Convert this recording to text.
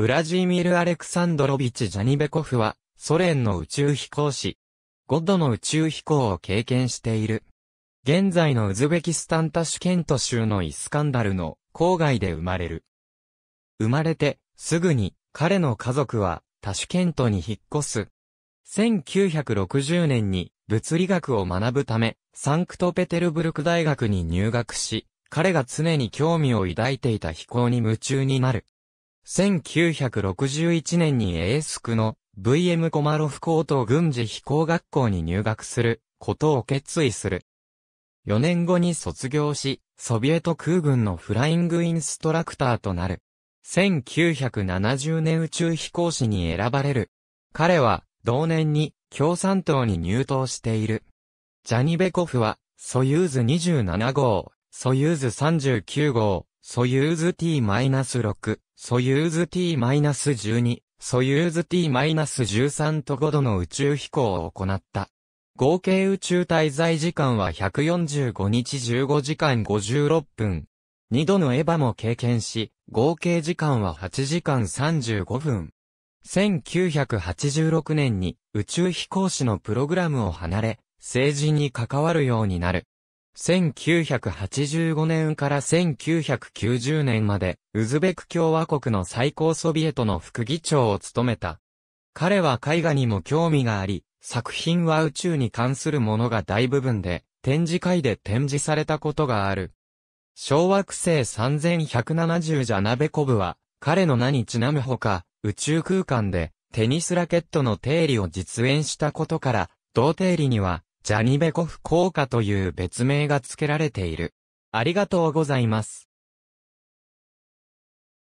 ウラジーミル・アレクサンドロビチ・ジャニベコフは、ソ連の宇宙飛行士。5度の宇宙飛行を経験している。現在のウズベキスタンタシュケント州のイスカンダルの郊外で生まれる。生まれて、すぐに、彼の家族は、タシュケントに引っ越す。1960年に、物理学を学ぶため、サンクトペテルブルク大学に入学し、彼が常に興味を抱いていた飛行に夢中になる。1961年にエースクの VM コマロフ高等軍事飛行学校に入学することを決意する。4年後に卒業し、ソビエト空軍のフライングインストラクターとなる。1970年宇宙飛行士に選ばれる。彼は、同年に共産党に入党している。ジャニベコフは、ソユーズ27号、ソユーズ39号、ソユーズ T-6、ソユーズ T-12、ソユーズ T-13 と5度の宇宙飛行を行った。合計宇宙滞在時間は145日15時間56分。2度のエヴァも経験し、合計時間は8時間35分。1986年に宇宙飛行士のプログラムを離れ、成人に関わるようになる。1985年から1990年まで、ウズベク共和国の最高ソビエトの副議長を務めた。彼は絵画にも興味があり、作品は宇宙に関するものが大部分で、展示会で展示されたことがある。小惑星3170ジャナベコブは、彼の名にちなむほか、宇宙空間で、テニスラケットの定理を実演したことから、同定理には、ジャニベコフ効果という別名が付けられている。ありがとうございます。